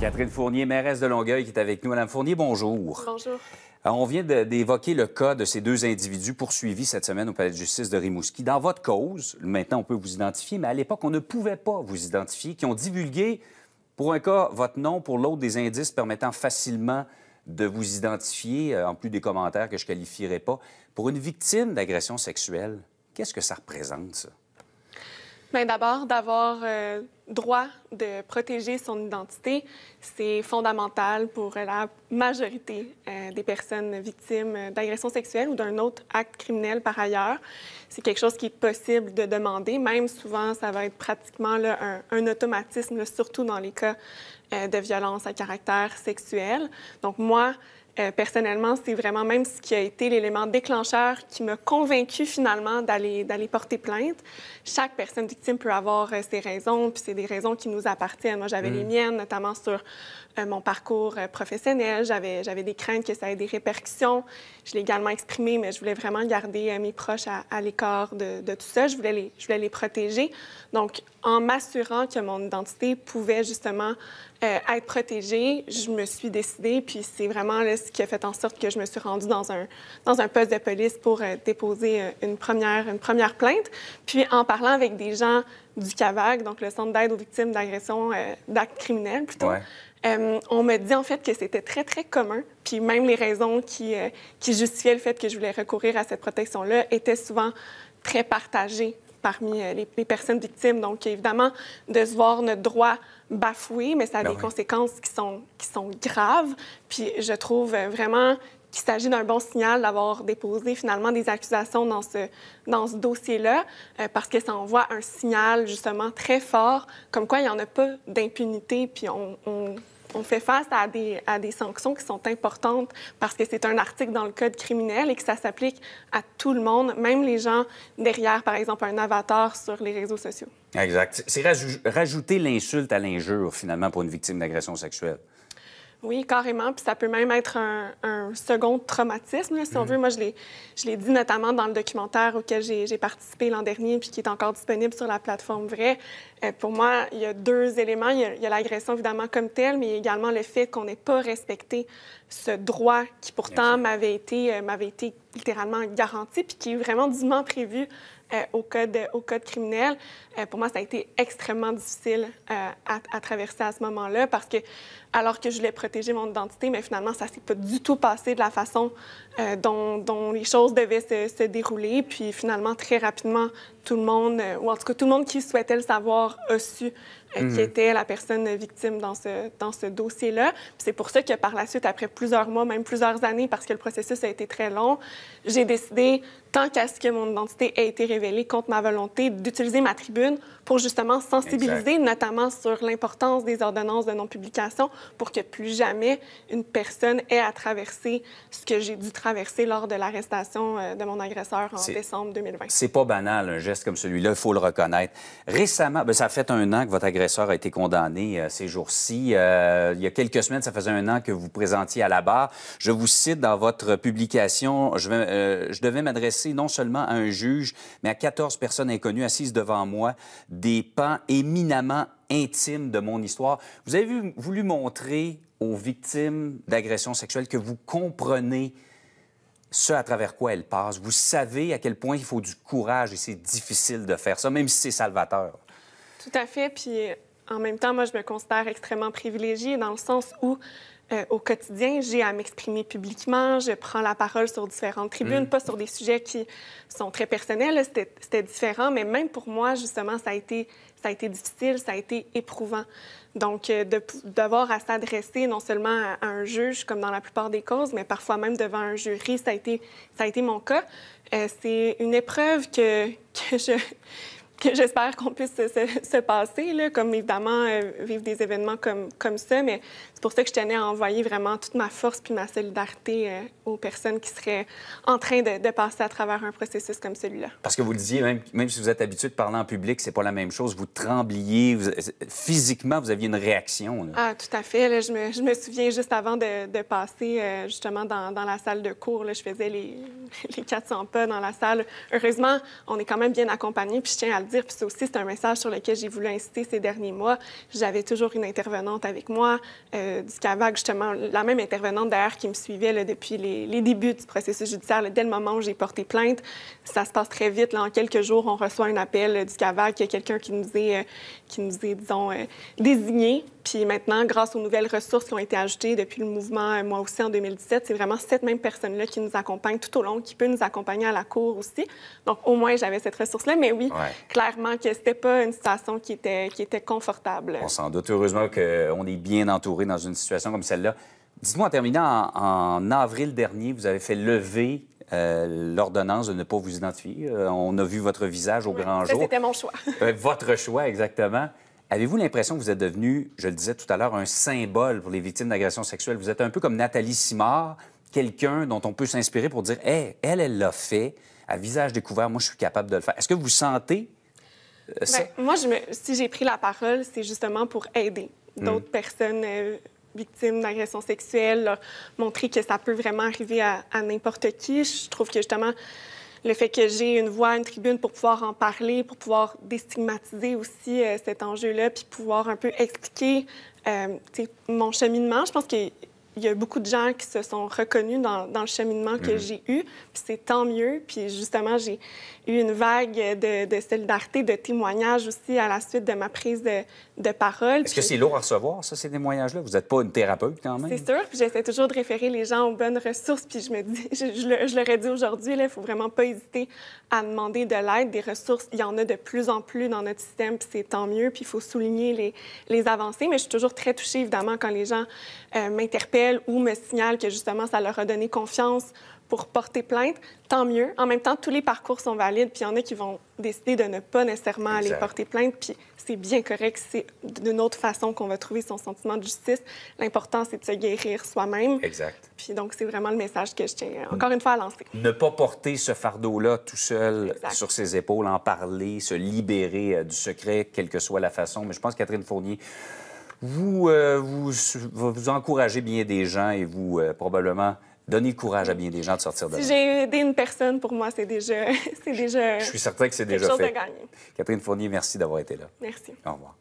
Catherine Fournier, mairesse de Longueuil, qui est avec nous. Madame Fournier, bonjour. Bonjour. On vient d'évoquer le cas de ces deux individus poursuivis cette semaine au palais de justice de Rimouski. Dans votre cause, maintenant on peut vous identifier, mais à l'époque on ne pouvait pas vous identifier, qui ont divulgué pour un cas votre nom, pour l'autre des indices permettant facilement de vous identifier, euh, en plus des commentaires que je qualifierai pas. Pour une victime d'agression sexuelle, qu'est-ce que ça représente, ça? Ben, d'abord, d'avoir euh, droit de protéger son identité, c'est fondamental pour la majorité euh, des personnes victimes d'agressions sexuelles ou d'un autre acte criminel par ailleurs. C'est quelque chose qui est possible de demander, même souvent, ça va être pratiquement un, automatisme, surtout dans les cas euh, de violence à caractère sexuel. Donc, moi, euh, personnellement, c'est vraiment même ce qui a été l'élément déclencheur qui m'a convaincu finalement d'aller, porter plainte. Chaque personne victime peut avoir euh, ses raisons, puis c'est des raisons qui nous appartiennent. Moi, j'avais les mm. miennes, notamment sur euh, mon parcours professionnel. J'avais, j'avais des craintes que ça ait des répercussions. Je l'ai également exprimé, mais je voulais vraiment garder mes proches à, l'écart de, tout ça. Je voulais, les, je voulais les protéger. Donc, en m'assurant que mon identité pouvait justement être protégée, je me suis décidée, puis c'est vraiment... le qui a fait en sorte que je me suis rendue dans un, dans un poste de police pour euh, déposer euh, une première, une première plainte. Puis en parlant avec des gens du CAVAG, donc le Centre d'aide aux victimes d'agressions, euh, d'actes criminels plutôt, on me dit en fait que c'était très, très commun. Puis même les raisons qui, qui justifiaient le fait que je voulais recourir à cette protection-là étaient souvent très partagées parmi euh, les, personnes victimes. Donc, évidemment, de se voir notre droit bafoué, mais ça a ben des conséquences qui sont, qui sont graves. Puis, je trouve euh, vraiment qu'il s'agit d'un bon signal d'avoir déposé finalement des accusations dans ce, dans ce dossier-là, euh, parce que ça envoie un signal justement très fort, comme quoi il n'y en a pas d'impunité, puis on, on fait face à des, sanctions qui sont importantes parce que c'est un article dans le Code criminel et que ça s'applique à tout le monde, même les gens derrière, par exemple, un avatar sur les réseaux sociaux. Exact. C'est rajouter l'insulte à l'injure, finalement, pour une victime d'agression sexuelle. Oui, carrément. Puis ça peut même être un, second traumatisme, si on mm. veut. Moi, je l'ai dit notamment dans le documentaire auquel j'ai participé l'an dernier, puis qui est encore disponible sur la plateforme Vrai. Euh, pour moi, il y a deux éléments. Il y a l'agression, évidemment, comme telle, mais également le fait qu'on n'ait pas respecté ce droit qui pourtant m'avait été, euh, m'avait été littéralement garanti, puis qui est vraiment dûment prévu euh, au, code, euh, au code criminel. pour moi, ça a été extrêmement difficile à, traverser à ce moment-là parce que, alors que je voulais protéger mon identité, mais finalement, ça s'est pas du tout passé de la façon dont, les choses devaient se, dérouler. Puis finalement, très rapidement, tout le monde, ou en tout cas tout le monde qui souhaitait le savoir, a su qui mhm. était la personne victime dans ce, dans ce dossier-là. C'est pour ça que par la suite, après plusieurs mois, même plusieurs années, parce que le processus a été très long, j'ai décidé, tant qu'à ce que mon identité ait été révélée contre ma volonté, d'utiliser ma tribune pour justement sensibiliser, notamment sur l'importance des ordonnances de non-publication, pour que plus jamais une personne ait à traverser ce que j'ai dû traverser lors de l'arrestation euh, de mon agresseur en décembre 2020. C'est pas banal, un geste comme celui-là, il faut le reconnaître. Récemment, ben, ça fait un an que votre agresseur l'agresseur a été condamné euh, ces jours-ci. Euh, il y a quelques semaines, ça faisait un an que vous présentiez à la barre. Je vous cite dans votre publication, je, euh, devais m'adresser non seulement à un juge, mais à 14 personnes inconnues assises devant moi, des pans éminemment intimes de mon histoire. Vous avez voulu montrer aux victimes d'agressions sexuelles que vous comprenez ce à travers quoi elles passent. Vous savez à quel point il faut du courage et c'est difficile de faire ça, même si c'est salvateur. Tout à fait. Puis euh, en même temps, moi, je me considère extrêmement privilégiée dans le sens où euh, au quotidien, j'ai à m'exprimer publiquement, je prends la parole sur différentes tribunes, mm. pas sur des sujets qui sont très personnels, c'était différent, mais même pour moi, justement, ça a été, ça a été difficile, ça a été éprouvant. Donc, euh, d'avoir à s'adresser non seulement à, un juge, comme dans la plupart des causes, mais parfois même devant un jury, ça a été, ça a été mon cas. C'est une épreuve que, que je que j'espère qu'on puisse se, passer, là, comme évidemment euh, vivre des événements comme, comme ça, mais c'est pour ça que je tenais à envoyer vraiment toute ma force puis ma solidarité euh, aux personnes qui seraient en train de, passer à travers un processus comme celui-là. Parce que vous le disiez, même, même si vous êtes habitué de parler en public, c'est pas la même chose. Vous trembliez, euh, physiquement, vous aviez une réaction. Ah, tout à fait. je, me, je, me, souviens juste avant de, de passer justement dans, dans, la salle de cours, je faisais les, les 400 pas dans la salle. Heureusement, on est quand même bien accompagné, puis je tiens à le aussi, c'est un message sur lequel j'ai voulu insister ces derniers mois. J'avais toujours une intervenante avec moi euh, du CAVAC, justement, la même intervenante d'ailleurs qui me suivait depuis les, débuts du processus judiciaire. dès le moment où j'ai porté plainte, ça se passe très vite. Là, en quelques jours, on reçoit un appel euh, du CAVAC, quelqu'un qui nous est, euh, qui nous est disons, désigné puis maintenant, grâce aux nouvelles ressources qui ont été ajoutées depuis le mouvement euh, Moi aussi en 2017, c'est vraiment cette même personne-là qui nous accompagne tout au long, qui peut nous accompagner à la cour aussi. Donc au moins, j'avais cette ressource-là. Mais oui, clairement que n'était pas une situation qui était, qui était confortable. On s'en doute. Heureusement qu'on est bien entouré dans une situation comme celle-là. Dites-moi en terminant, en, avril dernier, vous avez fait lever euh, l'ordonnance de ne pas vous identifier. Euh, on a vu votre visage au grand jour. C'était mon choix. votre choix, exactement. Avez-vous l'impression que vous êtes devenu, je le disais tout à l'heure, un symbole pour les victimes d'agressions sexuelles? Vous êtes un peu comme Nathalie Simard, quelqu'un dont on peut s'inspirer pour dire, hey, elle, elle l'a fait, à visage découvert, moi, je suis capable de le faire. Est-ce que vous sentez euh, ça? Ben, moi, je me... si j'ai pris la parole, c'est justement pour aider hmm. d'autres personnes euh, victimes d'agressions sexuelles, leur montrer que ça peut vraiment arriver à n'importe qui. Je trouve que justement, le fait que j'ai une voix, une tribune pour pouvoir en parler, pour pouvoir déstigmatiser aussi euh, cet enjeu-là, puis pouvoir un peu expliquer euh, mon cheminement. Je pense que il y a beaucoup de gens qui se sont reconnus dans, le cheminement que mhm. j'ai eu, puis c'est tant mieux. Puis justement, j'ai eu une vague de, solidarité, de témoignages aussi à la suite de ma prise de, parole. Est-ce que c'est lourd à recevoir, ça, ces témoignages-là? Vous n'êtes pas une thérapeute quand même? C'est sûr, puis j'essaie toujours de référer les gens aux bonnes ressources, puis je me dis, je, leur ai dit aujourd'hui, il ne faut vraiment pas hésiter à demander de l'aide, des ressources. Il y en a de plus en plus dans notre système, puis c'est tant mieux, puis il faut souligner les, les avancées. Mais je suis toujours très touchée, évidemment, quand les gens euh, m'interpellent ou me signale que justement ça leur a donné confiance pour porter plainte, tant mieux. En même temps, tous les parcours sont valides, puis il y en a qui vont décider de ne pas nécessairement aller porter plainte, puis c'est bien correct, c'est d'une autre façon qu'on va trouver son sentiment de justice. L'important, c'est de se guérir soi-même. Exact. Puis donc, c'est vraiment le message que je tiens euh, encore une fois à lancer. Ne pas porter ce fardeau-là tout seul sur ses épaules, en parler, se libérer euh, du secret, quelle que soit la façon. Mais je pense, Catherine Fournier, euh, vous, vous, encouragez bien des gens et vous, euh, probablement, donnez courage à bien des gens de sortir de là. Si j'ai aidé une personne, pour moi, c'est déjà, c'est déjà... Je suis certain que c'est déjà fait. gagner. Catherine Fournier, merci d'avoir été là. Merci. Au revoir.